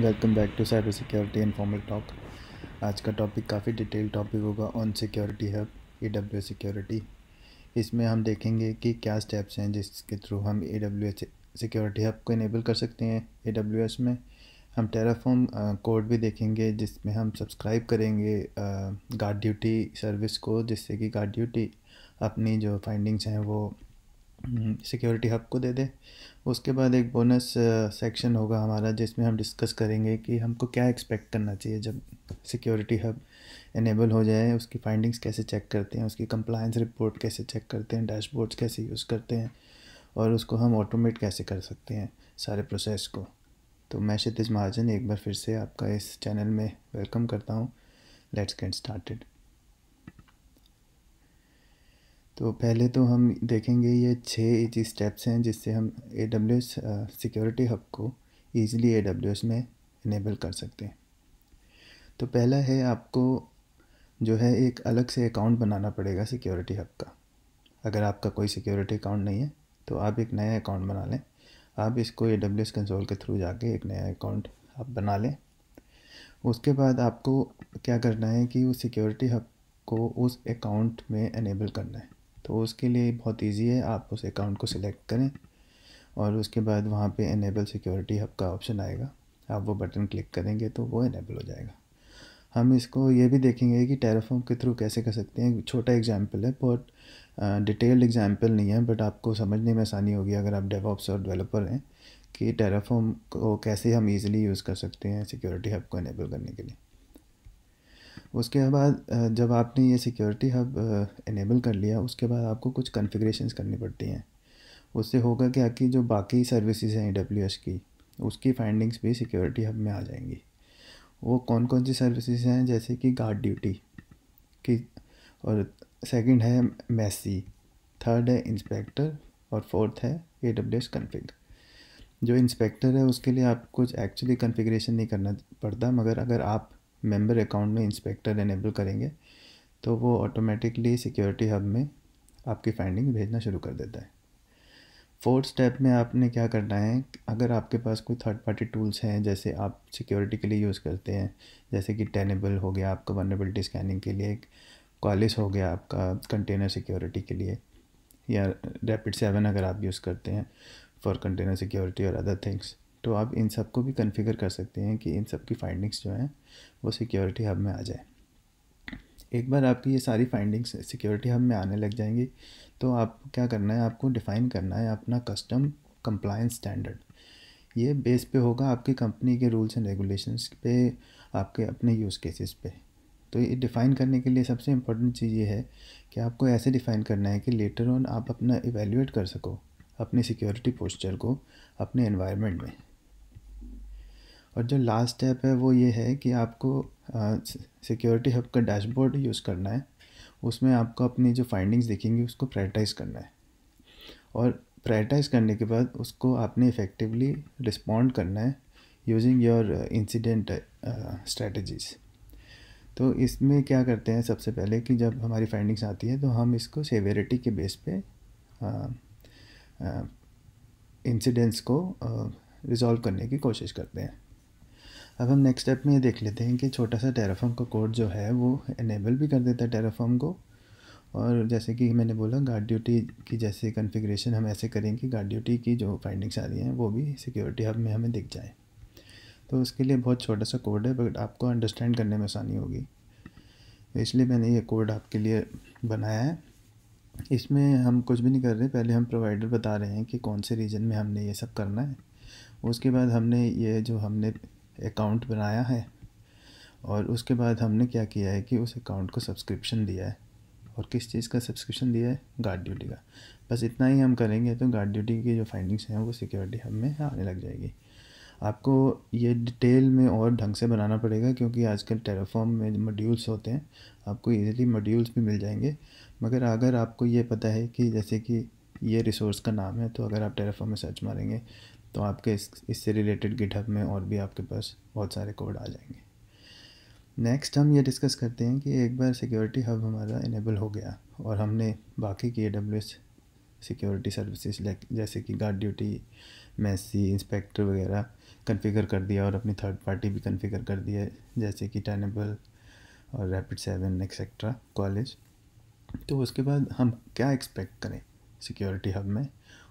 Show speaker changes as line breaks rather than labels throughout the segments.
welcome back to cyber security formal talk आज का topic काफ़ी डिटेल टॉपिक होगा on security hub E W security इसमें हम देखेंगे कि क्या स्टेप्स हैं जिसके थ्रू हम E W H security hub को इनेबल कर सकते हैं ई डब्ल्यू एस में हम टेराफॉर्म कोड भी देखेंगे जिसमें हम सब्सक्राइब करेंगे गार्ड ड्यूटी सर्विस को जिससे कि गार्ड ड्यूटी अपनी जो फाइंडिंग्स हैं वो सिक्योरिटी हम्म, हब को दे दे उसके बाद एक बोनस सेक्शन होगा हमारा जिसमें हम डिस्कस करेंगे कि हमको क्या एक्सपेक्ट करना चाहिए जब सिक्योरिटी हब इनेबल हो जाए उसकी फाइंडिंग्स कैसे चेक करते हैं उसकी कंप्लायंस रिपोर्ट कैसे चेक करते हैं डैशबोर्ड्स कैसे यूज़ करते हैं और उसको हम ऑटोमेट कैसे कर सकते हैं सारे प्रोसेस को तो मैं क्षितिज महाजन एक बार फिर से आपका इस चैनल में वेलकम करता हूँ लेट्स गेट स्टार्टेड तो पहले तो हम देखेंगे ये छः ईजी स्टेप्स हैं जिससे हम A W S security hub को ईज़िली ए डब्ल्यू एस में इनेबल कर सकते हैं तो पहला है आपको जो है एक अलग से अकाउंट बनाना पड़ेगा सिक्योरिटी हब का अगर आपका कोई सिक्योरिटी अकाउंट नहीं है तो आप एक नया अकाउंट बना लें आप इसको ए डब्ल्यू एस कंसोल के थ्रू जाके एक नया अकाउंट आप बना लें उसके बाद आपको क्या करना है कि उस सिक्योरिटी हब को उस अकाउंट में इनेबल करना है तो उसके लिए बहुत ईजी है आप उस अकाउंट को सिलेक्ट करें और उसके बाद वहाँ पे इनेबल सिक्योरिटी हब का ऑप्शन आएगा आप वो बटन क्लिक करेंगे तो वो इनेबल हो जाएगा हम इसको ये भी देखेंगे कि टेराफॉर्म के थ्रू कैसे कर सकते हैं छोटा एग्जाम्पल है बहुत डिटेल्ड एग्जाम्पल नहीं है बट आपको समझने में आसानी होगी अगर आप डेवॉप्स और डेवलपर हैं कि टेराफॉर्म को कैसे हम ईज़िली यूज़ कर सकते हैं सिक्योरिटी हब को इनेबल करने के लिए उसके बाद जब आपने ये सिक्योरिटी हब इनेबल कर लिया उसके बाद आपको कुछ कन्फिग्रेशन करनी पड़ती हैं उससे होगा क्या कि जो बाकी सर्विसेज हैं ई की उसकी फाइंडिंग्स भी सिक्योरिटी हब में आ जाएंगी वो कौन कौन सी सर्विसेज हैं जैसे कि गार्ड ड्यूटी की और सेकंड है मैसी थर्ड है इंस्पेक्टर और फोर्थ है ए डब्ल्यू एस कन्फिग जो इंस्पेक्टर है उसके लिए आपको कुछ एक्चुअली कन्फिग्रेशन नहीं करना पड़ता मगर अगर आप मेंबर अकाउंट में इंस्पेक्टर इनेबल करेंगे तो वो ऑटोमेटिकली सिक्योरिटी हब में आपकी फाइंडिंग भेजना शुरू कर देता है फोर्थ स्टेप में आपने क्या करना है अगर आपके पास कोई थर्ड पार्टी टूल्स हैं जैसे आप सिक्योरिटी के लिए यूज़ करते हैं जैसे कि टेनेबल हो गया आपका वनरेबिलिटी स्कैनिंग के लिए कॉलिस हो गया आपका कंटेनर सिक्योरिटी के लिए या रैपिड सेवन अगर आप यूज़ करते हैं फॉर कंटेनर सिक्योरिटी और अदर थिंग्स तो आप इन सब को भी कन्फिगर कर सकते हैं कि इन सब की फाइंडिंग्स जो हैं वो सिक्योरिटी हब में आ जाए एक बार आपकी ये सारी फाइंडिंग्स सिक्योरिटी हब में आने लग जाएंगी तो आप क्या करना है आपको डिफ़ाइन करना है अपना कस्टम कंप्लायंस स्टैंडर्ड ये बेस पे होगा आपकी कंपनी के रूल्स एंड रेगुलेशंस पे आपके अपने यूज़ केसेस पे तो ये डिफ़ाइन करने के लिए सबसे इम्पोर्टेंट चीज़ ये है कि आपको ऐसे डिफ़ाइन करना है कि लेटर ऑन आप अपना इवेल्यूएट कर सको अपने सिक्योरिटी पोस्चर को अपने एनवायरनमेंट में और जो लास्ट स्टेप है वो ये है कि आपको सिक्योरिटी हब का डैशबोर्ड यूज़ करना है उसमें आपको अपनी जो फाइंडिंग्स दिखेंगी उसको प्रायटाइज़ करना है और प्रायटाइज़ करने के बाद उसको आपने इफ़ेक्टिवली रिस्पॉन्ड करना है यूजिंग योर इंसिडेंट स्ट्रेटजीज़ तो इसमें क्या करते हैं सबसे पहले कि जब हमारी फाइंडिंग्स आती है तो हम इसको सेवेरिटी के बेस पे इंसिडेंट्स को रिज़ॉल्व uh, करने की कोशिश करते हैं अब हम नेक्स्ट स्टेप में ये देख लेते हैं कि छोटा सा टेराफॉर्म का कोड जो है वो इनेबल भी कर देता है टेराफॉर्म को और जैसे कि मैंने बोला गार्ड ड्यूटी की जैसे कन्फिग्रेशन हम ऐसे करें कि गार्ड ड्यूटी की जो फाइंडिंग्स आ रही हैं वो भी सिक्योरिटी हब में हमें दिख जाए तो उसके लिए बहुत छोटा सा कोड है बट आपको अंडरस्टैंड करने में आसानी होगी तो इसलिए मैंने ये कोड आपके लिए बनाया है इसमें हम कुछ भी नहीं कर रहे पहले हम प्रोवाइडर बता रहे हैं कि कौन से रीजन में हमने ये सब करना है उसके बाद हमने ये जो हमने अकाउंट बनाया है और उसके बाद हमने क्या किया है कि उस अकाउंट को सब्सक्रिप्शन दिया है और किस चीज़ का सब्सक्रिप्शन दिया है गार्ड ड्यूटी का बस इतना ही हम करेंगे तो गार्ड ड्यूटी की जो फाइंडिंग्स हैं वो सिक्योरिटी हम में आने लग जाएगी आपको ये डिटेल में और ढंग से बनाना पड़ेगा क्योंकि आजकल टेराफॉर्म में मॉड्यूल्स होते हैं आपको इजीली मॉड्यूल्स भी मिल जाएंगे मगर अगर आपको ये पता है कि जैसे कि ये रिसोर्स का नाम है तो अगर आप टेराफॉर्म में सर्च मारेंगे तो आपके इस इससे रिलेटेड गिटहब में और भी आपके पास बहुत सारे कोड आ जाएंगे नेक्स्ट हम ये डिस्कस करते हैं कि एक बार सिक्योरिटी हब हमारा इनेबल हो गया और हमने बाकी की A W S security services जैसे कि गार्ड ड्यूटी मैसी इंस्पेक्टर वगैरह कन्फ़िगर कर दिया और अपनी थर्ड पार्टी भी कन्फ़िगर कर दिया जैसे कि टैनेबल और रैपिड सेवन एक्सेट्रा कॉलेज तो उसके बाद हम क्या एक्सपेक्ट करें सिक्योरिटी हब में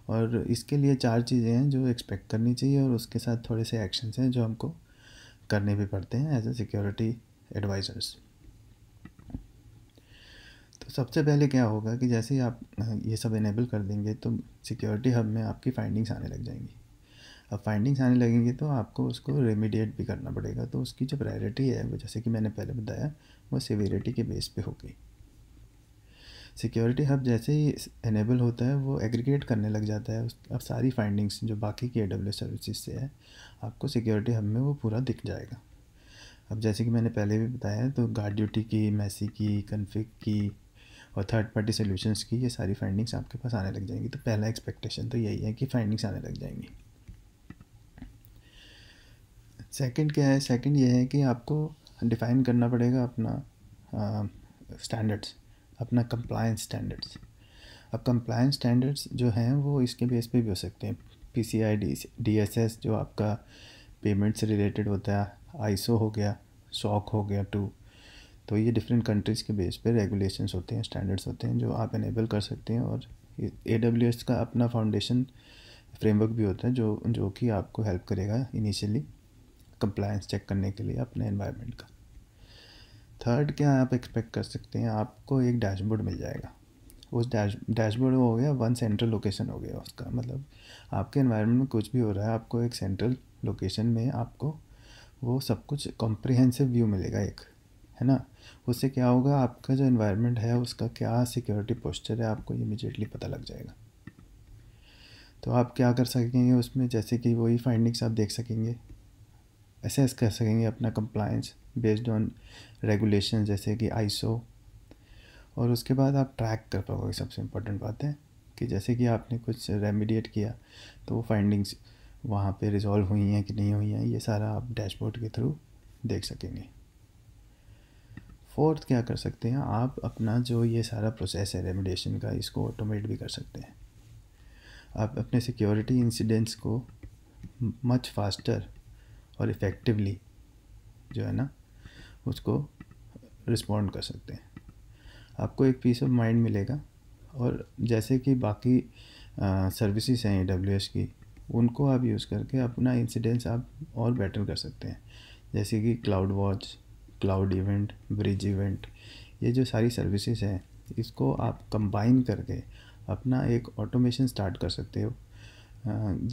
और इसके लिए चार चीज़ें हैं जो एक्सपेक्ट करनी चाहिए और उसके साथ थोड़े से एक्शंस हैं जो हमको करने भी पड़ते हैं एज ए सिक्योरिटी एडवाइज़र्स तो सबसे पहले क्या होगा कि जैसे ही आप ये सब इनेबल कर देंगे तो सिक्योरिटी हब में आपकी फाइंडिंग्स आने लग जाएंगी अब फाइंडिंग्स आने लगेंगी तो आपको उसको रेमिडिएट भी करना पड़ेगा तो उसकी जो प्रायोरिटी है वो जैसे कि मैंने पहले बताया वो सिवियरिटी के बेस पे होगी सिक्योरिटी हब जैसे ही इनेबल होता है वो एग्रीगेट करने लग जाता है अब सारी फाइंडिंग्स जो बाकी की ए डब्ल्यू सर्विसेज से है आपको सिक्योरिटी हब में वो पूरा दिख जाएगा अब जैसे कि मैंने पहले भी बताया तो गार्ड ड्यूटी की मैसी की कन्फिक की और थर्ड पार्टी सोल्यूशंस की ये सारी फाइंडिंग्स आपके पास आने लग जाएंगी तो पहला एक्सपेक्टेशन तो यही है कि फाइंडिंग्स आने लग जाएंगी सेकंड क्या है सेकंड ये है कि आपको डिफ़ाइन करना पड़ेगा अपना स्टैंडर्ड्स अपना कंप्लायंस स्टैंडर्ड्स अब कंप्लायंस स्टैंडर्ड्स जो हैं वो इसके बेस पे भी हो सकते हैं P C I D D S S जो आपका पेमेंट से रिलेटेड होता है आईसो हो गया सॉक हो गया टू तो ये डिफरेंट कंट्रीज़ के बेस पे रेगुलेशंस होते हैं स्टैंडर्ड्स होते हैं जो आप इनेबल कर सकते हैं और ए डब्ल्यू एस का अपना फाउंडेशन फ्रेमवर्क भी होता है जो जो कि आपको हेल्प करेगा इनिशियली कंप्लायंस चेक करने के लिए अपने इन्वायरमेंट का थर्ड क्या आप एक्सपेक्ट कर सकते हैं आपको एक डैशबोर्ड मिल जाएगा उस डैश डैशबोर्ड हो गया वन सेंट्रल लोकेशन हो गया उसका मतलब आपके इन्वायरमेंट में कुछ भी हो रहा है आपको एक सेंट्रल लोकेशन में आपको वो सब कुछ कॉम्प्रिहेंसिव व्यू मिलेगा एक है ना उससे क्या होगा आपका जो इन्वायरमेंट है उसका क्या सिक्योरिटी पोस्चर है आपको इमिजिएटली पता लग जाएगा तो आप क्या कर सकेंगे उसमें जैसे कि वही फाइंडिंग्स आप देख सकेंगे असेस कर सकेंगे अपना कंप्लायंस बेस्ड ऑन रेगुलेशन जैसे कि आईसो और उसके बाद आप ट्रैक कर पाओगे सबसे इम्पोर्टेंट बात है कि जैसे कि आपने कुछ रेमिडिएट किया तो वो फाइंडिंग्स वहाँ पे रिजॉल्व हुई हैं कि नहीं हुई हैं ये सारा आप डैशबोर्ड के थ्रू देख सकेंगे फोर्थ क्या कर सकते हैं आप अपना जो ये सारा प्रोसेस है रेमिडिएशन का इसको ऑटोमेट भी कर सकते हैं आप अपने सिक्योरिटी इंसिडेंट्स को मच फास्टर और इफ़ेक्टिवली जो है ना उसको रिस्पॉन्ड कर सकते हैं आपको एक पीस ऑफ माइंड मिलेगा और जैसे कि बाकी सर्विसेज हैं डब्ल्यू की उनको आप यूज़ करके अपना इंसिडेंस आप और बेटर कर सकते हैं जैसे कि CloudWatch cloud EventBridge event ये जो सारी सर्विसेज हैं इसको आप कंबाइन करके अपना एक ऑटोमेशन स्टार्ट कर सकते हो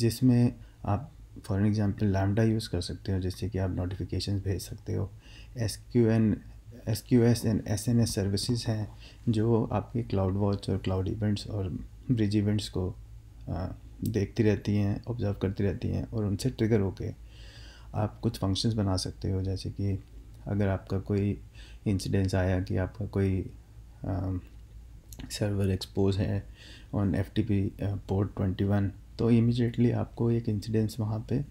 जिसमें आप फॉर एग्ज़ाम्पल लैमडा यूज़ कर सकते हो जिससे कि आप नोटिफिकेशन भेज सकते हो S Q N S Q S and S N S services हैं जो आपके क्लाउड वॉच और क्लाउड इवेंट्स और ब्रिज इवेंट्स को देखती रहती हैं ऑब्ज़र्व करती रहती हैं और उनसे ट्रिगर होके आप कुछ फंक्शंस बना सकते हो जैसे कि अगर आपका कोई इंसिडेंस आया कि आपका कोई सर्वर एक्सपोज है on F T P port twenty one तो इमिजिएटली आपको एक इंसिडेंस वहाँ पे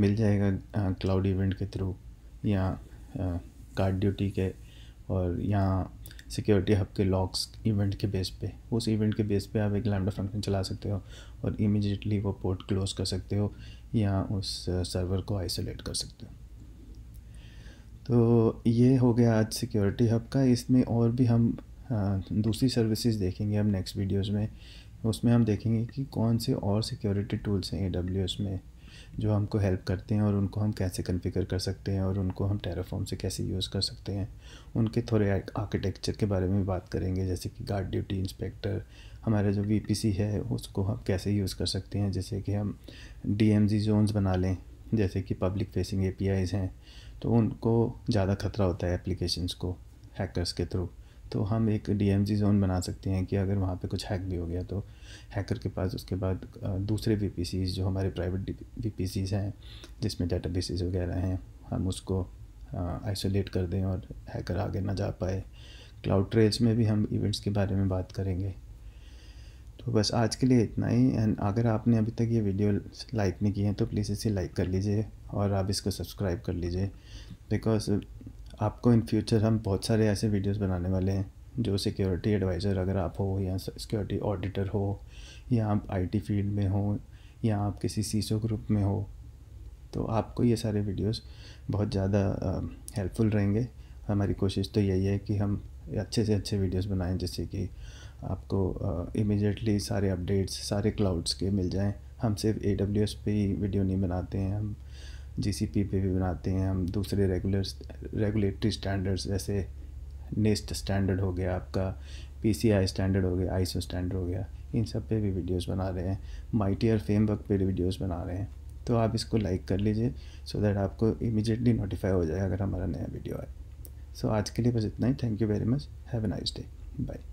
मिल जाएगा क्लाउड इवेंट के थ्रू या कार्ड ड्यूटी के और या सिक्योरिटी हब के लॉक्स इवेंट के बेस पे उस इवेंट के बेस पे आप एक लैमडा फंक्शन चला सकते हो और इमिजिएटली वो पोर्ट क्लोज कर सकते हो या उस सर्वर को आइसोलेट कर सकते हो तो ये हो गया आज सिक्योरिटी हब का इसमें और भी हम दूसरी सर्विसेज देखेंगे हम नेक्स्ट वीडियोज़ में उसमें हम देखेंगे कि कौन से और सिक्योरिटी टूल्स हैं ए में जो हमको हेल्प करते हैं और उनको हम कैसे कन्फिगर कर सकते हैं और उनको हम टेराफॉर्म से कैसे यूज़ कर सकते हैं उनके थोड़े आर्किटेक्चर के बारे में बात करेंगे जैसे कि गार्ड ड्यूटी इंस्पेक्टर हमारा जो वी है उसको हम कैसे यूज़ कर सकते हैं जैसे कि हम डी एम जी जोन्स बना लें जैसे कि पब्लिक फेसिंग ए हैं तो उनको ज़्यादा खतरा होता है एप्लीकेशंस को हैकर्स के थ्रू तो हम एक डी जोन बना सकते हैं कि अगर वहाँ पे कुछ हैक भी हो गया तो हैकर के पास उसके बाद दूसरे वी जो हमारे प्राइवेट वी हैं जिसमें डाटा वगैरह हैं हम उसको आइसोलेट कर दें और हैकर आगे ना जा पाए क्लाउड ट्रेल्स में भी हम इवेंट्स के बारे में बात करेंगे तो बस आज के लिए इतना ही एंड अगर आपने अभी तक ये वीडियो लाइक नहीं की है तो प्लीज़ इसे लाइक कर लीजिए और आप इसको सब्सक्राइब कर लीजिए बिकॉज आपको इन फ्यूचर हम बहुत सारे ऐसे वीडियोस बनाने वाले हैं जो सिक्योरिटी एडवाइज़र अगर आप हो या सिक्योरिटी ऑडिटर हो या आप आईटी फील्ड में हो या आप किसी सीसो ग्रुप में हो तो आपको ये सारे वीडियोस बहुत ज़्यादा हेल्पफुल रहेंगे हमारी कोशिश तो यही है कि हम अच्छे से अच्छे वीडियोस बनाएं जैसे कि आपको इमिजिएटली सारे अपडेट्स सारे क्लाउड्स के मिल जाएं हम सिर्फ ए पे ही वीडियो नहीं बनाते हैं हम जी पे भी बनाते हैं हम दूसरे रेगुलर रेगुलेटरी स्टैंडर्ड्स जैसे नेस्ट स्टैंडर्ड हो गया आपका पी स्टैंडर्ड हो गया आई स्टैंडर्ड हो गया इन सब पे भी वीडियोस बना रहे हैं माइटियर फ्रेमवर्क पे वीडियोस बना रहे हैं तो आप इसको लाइक कर लीजिए सो दैट आपको इमिजिएटली नोटिफाई हो जाएगा अगर हमारा नया वीडियो आए सो so, आज के लिए बस इतना ही thank you very much have a nice day bye